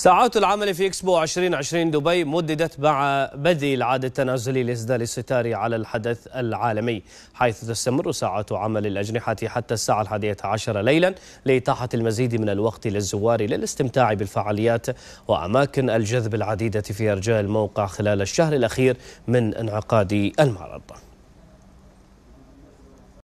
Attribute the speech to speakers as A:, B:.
A: ساعات العمل في إكسبو 2020 دبي مددت مع بدء العاد التنازلي لإسدال الستار على الحدث العالمي حيث تستمر ساعات عمل الأجنحة حتى الساعة الحادية عشر ليلا لإتاحة المزيد من الوقت للزوار للاستمتاع بالفعاليات وأماكن الجذب العديدة في أرجاء الموقع خلال الشهر الأخير من انعقاد المعرض